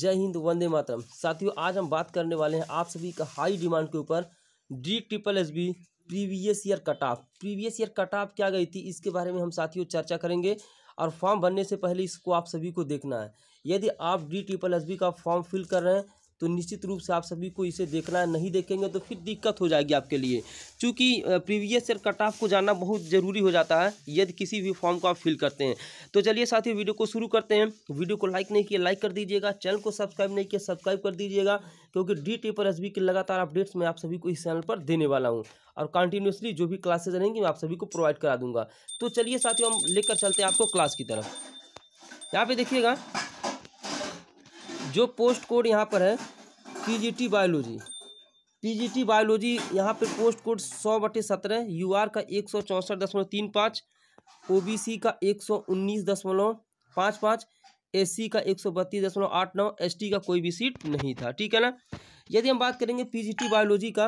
जय हिंद वंदे मातरम साथियों आज हम बात करने वाले हैं आप सभी का हाई डिमांड के ऊपर D triple S B previous year cut off previous year cut off क्या गई थी इसके बारे में हम साथियों चर्चा करेंगे और फॉर्म भरने से पहले इसको आप सभी को देखना है यदि आप डी ट्रिपल एस बी का फॉर्म फिल कर रहे हैं तो निश्चित रूप से आप सभी को इसे देखना है नहीं देखेंगे तो फिर दिक्कत हो जाएगी आपके लिए चूँकि प्रीवियस ईयर कट ऑफ को जानना बहुत ज़रूरी हो जाता है यदि किसी भी फॉर्म को आप फिल करते हैं तो चलिए साथ वीडियो को शुरू करते हैं वीडियो को लाइक नहीं किया लाइक कर दीजिएगा चैनल को सब्सक्राइब नहीं किया सब्सक्राइब कर दीजिएगा क्योंकि डी पर एस के लगातार अपडेट्स मैं आप सभी को इस चैनल पर देने वाला हूँ और कंटिन्यूसली जो भी क्लासेज रहेंगी मैं आप सभी को प्रोवाइड करा दूंगा तो चलिए साथियों हम लेकर चलते हैं आपको क्लास की तरफ यहाँ पे देखिएगा जो पोस्ट कोड यहाँ पर है पीजीटी बायोलॉजी पीजीटी बायोलॉजी यहाँ पर पोस्ट कोड सौ बटे सत्रह यू आर का एक सौ चौंसठ दशमलव तीन पाँच ओ बी सी का एक सौ उन्नीस दशमलव पाँच पाँच एस सी का एक सौ बत्तीस दशमलव आठ नौ एस टी का कोई भी सीट नहीं था ठीक है ना यदि हम बात करेंगे पीजीटी बायोलॉजी का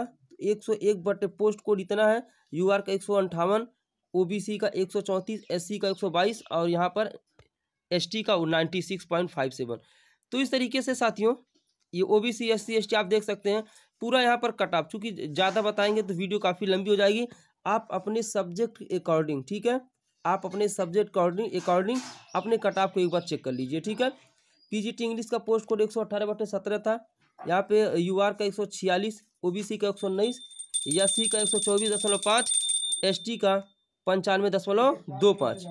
एक सौ एक बटे पोस्ट कोड इतना है यू आर का एक सौ अंठावन ओ बी सी का एक सौ चौंतीस एस सी का एक सौ बाईस और यहाँ पर एस टी का ninety six point five seven तो इस तरीके से साथियों ये O B C S C S T आप देख सकते हैं पूरा यहाँ पर कट ऑफ चूँकि ज़्यादा बताएंगे तो वीडियो काफ़ी लंबी हो जाएगी आप अपने सब्जेक्ट अकॉर्डिंग ठीक है आप अपने सब्जेक्ट अकॉर्डिंग अकॉर्डिंग अपने कट ऑफ को एक बार चेक कर लीजिए ठीक है पीजीटी इंग्लिश का पोस्ट कोड एक सौ अठारह बटे सत्रह था यहाँ पे यूआर का एक सौ छियालीस सी का एक सौ उन्नीस एस सी का एक सौ चौबीस दशमलव पाँच एस टी का पंचानवे दशमलव दो पाँच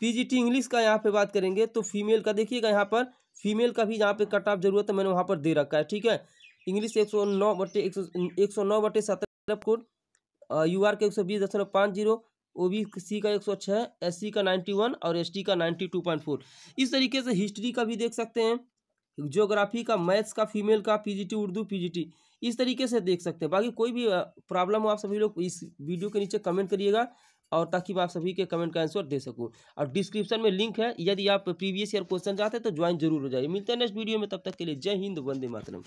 पी इंग्लिश का यहाँ पे बात करेंगे तो फीमेल का देखिएगा यहाँ पर फीमेल का भी यहाँ पे कट ऑफ जरूरत है मैंने वहाँ पर दे रखा है ठीक है इंग्लिश एक सौ नौ बटे एक सौ नौ बटे सत्रह कोड यू आर का एक सौ बीस दशमलव पाँच जीरो ओ बी सी का एक सौ छः एस सी का नाइन्टी वन और एस टी का नाइन्टी टू पॉइंट फोर इस तरीके से हिस्ट्री का भी देख सकते हैं जियोग्राफी का मैथ्स का फीमेल का P G T Urdu P G T इस तरीके से देख सकते हैं बाकी कोई भी प्रॉब्लम हो आप सभी लोग इस वीडियो के नीचे कमेंट करिएगा और ताकि मैं आप सभी के कमेंट का आंसर दे सकूँ और डिस्क्रिप्शन में लिंक है यदि आप प्रीवियस ईयर क्वेश्चन चाहते हैं तो ज्वाइन जरूर हो जाइए मिलते हैं नेक्स्ट वीडियो में तब तक के लिए जय हिंद वंदे मातरम